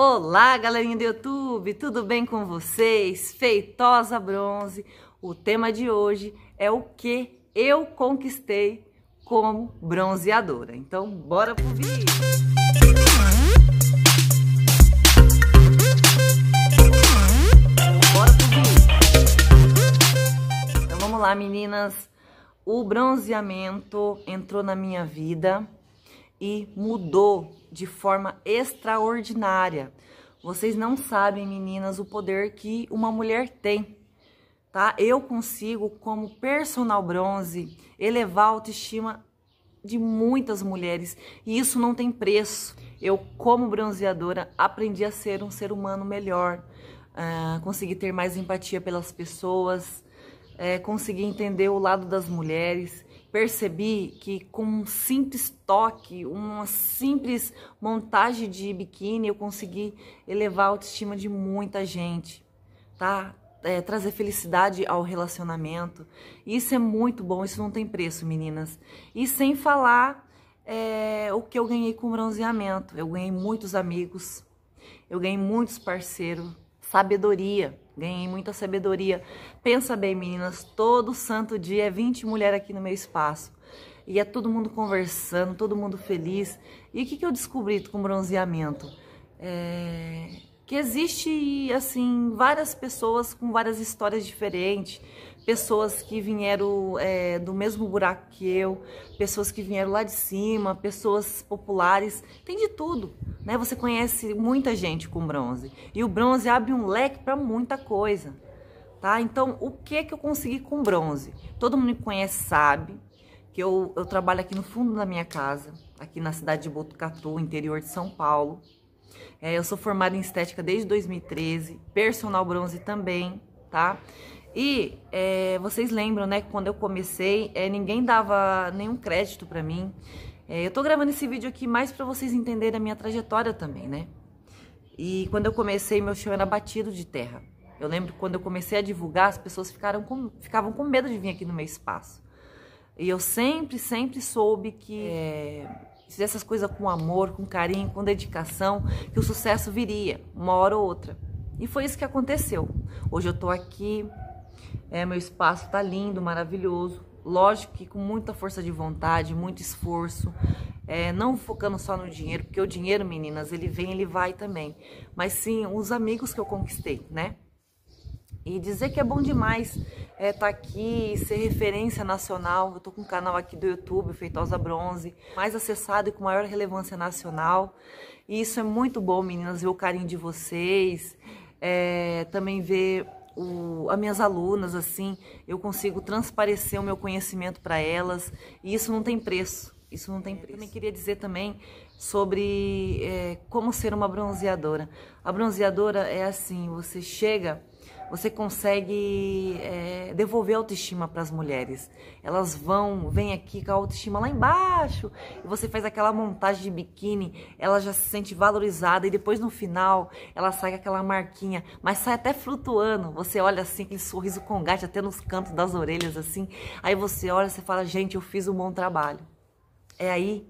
Olá, galerinha do YouTube, tudo bem com vocês? Feitosa Bronze. O tema de hoje é o que eu conquistei como bronzeadora. Então, bora pro vídeo. Bora pro vídeo. Então, vamos lá, meninas. O bronzeamento entrou na minha vida e mudou de forma extraordinária. Vocês não sabem, meninas, o poder que uma mulher tem, tá? Eu consigo, como personal bronze, elevar a autoestima de muitas mulheres e isso não tem preço. Eu, como bronzeadora, aprendi a ser um ser humano melhor, uh, consegui ter mais empatia pelas pessoas, uh, consegui entender o lado das mulheres percebi que com um simples toque, uma simples montagem de biquíni, eu consegui elevar a autoestima de muita gente, tá? É, trazer felicidade ao relacionamento. Isso é muito bom, isso não tem preço, meninas. E sem falar é, o que eu ganhei com bronzeamento. Eu ganhei muitos amigos, eu ganhei muitos parceiros, sabedoria. Ganhei muita sabedoria. Pensa bem, meninas, todo santo dia é 20 mulheres aqui no meu espaço. E é todo mundo conversando, todo mundo feliz. E o que, que eu descobri com bronzeamento? É que existe assim várias pessoas com várias histórias diferentes, pessoas que vieram é, do mesmo buraco que eu, pessoas que vieram lá de cima, pessoas populares, tem de tudo, né? Você conhece muita gente com bronze e o bronze abre um leque para muita coisa, tá? Então o que que eu consegui com bronze? Todo mundo que conhece sabe que eu, eu trabalho aqui no fundo da minha casa, aqui na cidade de Botucatu, interior de São Paulo. É, eu sou formada em estética desde 2013, personal bronze também, tá? E é, vocês lembram, né, que quando eu comecei, é, ninguém dava nenhum crédito para mim. É, eu tô gravando esse vídeo aqui mais para vocês entenderem a minha trajetória também, né? E quando eu comecei, meu chão era batido de terra. Eu lembro que quando eu comecei a divulgar, as pessoas ficaram com, ficavam com medo de vir aqui no meu espaço. E eu sempre, sempre soube que é, se fizesse as coisas com amor, com carinho, com dedicação, que o sucesso viria, uma hora ou outra. E foi isso que aconteceu. Hoje eu tô aqui, é, meu espaço tá lindo, maravilhoso. Lógico que com muita força de vontade, muito esforço, é, não focando só no dinheiro, porque o dinheiro, meninas, ele vem, ele vai também. Mas sim, os amigos que eu conquistei, né? E dizer que é bom demais estar é, tá aqui, ser referência nacional. Eu tô com um canal aqui do YouTube, Feitosa Bronze, mais acessado e com maior relevância nacional. E isso é muito bom, meninas, ver o carinho de vocês. É, também ver o, as minhas alunas, assim, eu consigo transparecer o meu conhecimento para elas. E isso não tem preço. Isso não tem é, preço. Eu também queria dizer também sobre é, como ser uma bronzeadora. A bronzeadora é assim, você chega você consegue é, devolver a autoestima para as mulheres. Elas vão, vêm aqui com a autoestima lá embaixo, e você faz aquela montagem de biquíni, ela já se sente valorizada, e depois no final ela sai com aquela marquinha, mas sai até flutuando. Você olha assim, aquele sorriso com gato até nos cantos das orelhas, assim. Aí você olha e fala: gente, eu fiz um bom trabalho. É aí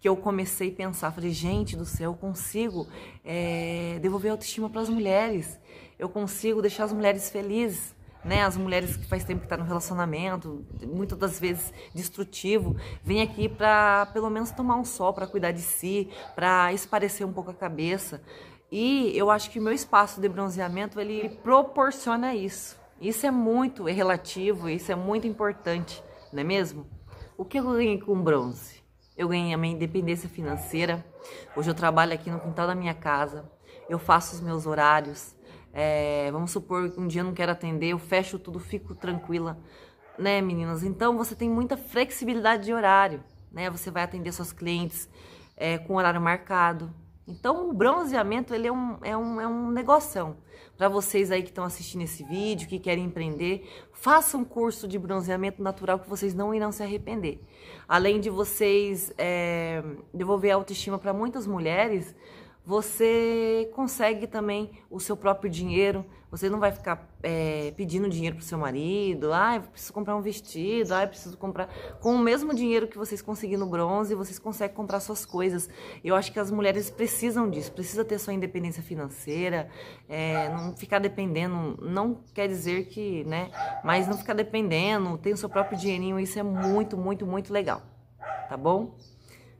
que eu comecei a pensar, falei, gente do céu, eu consigo é, devolver a autoestima para as mulheres eu consigo deixar as mulheres felizes. Né, as mulheres que faz tempo que estão tá no relacionamento, muitas das vezes destrutivo, vêm aqui para pelo menos tomar um sol, para cuidar de si, para esparecer um pouco a cabeça. E eu acho que o meu espaço de bronzeamento ele proporciona isso. Isso é muito é relativo, isso é muito importante, não é mesmo? O que eu ganhei com bronze? Eu ganhei a minha independência financeira. Hoje eu trabalho aqui no quintal da minha casa. Eu faço os meus horários. É, vamos supor que um dia eu não quero atender, eu fecho tudo, fico tranquila, né, meninas? Então você tem muita flexibilidade de horário, né? Você vai atender seus clientes é, com horário marcado. Então o bronzeamento ele é um, é um, é um negoção. Para vocês aí que estão assistindo esse vídeo, que querem empreender, façam um curso de bronzeamento natural que vocês não irão se arrepender. Além de vocês é, devolver a autoestima para muitas mulheres, você consegue também o seu próprio dinheiro. Você não vai ficar é, pedindo dinheiro para o seu marido. Ah, eu preciso comprar um vestido. Ah, eu preciso comprar. Com o mesmo dinheiro que vocês conseguiram no bronze, vocês conseguem comprar suas coisas. Eu acho que as mulheres precisam disso. Precisa ter sua independência financeira. É, não ficar dependendo. Não quer dizer que, né? Mas não ficar dependendo. Tem o seu próprio dinheirinho. Isso é muito, muito, muito legal. Tá bom?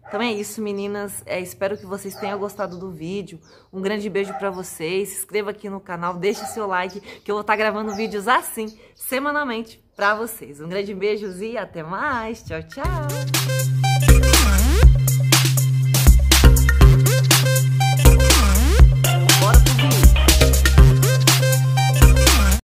Então é isso, meninas. É, espero que vocês tenham gostado do vídeo. Um grande beijo para vocês. Se inscreva aqui no canal, deixe seu like, que eu vou estar tá gravando vídeos assim, semanalmente, para vocês. Um grande beijo e até mais. Tchau, tchau.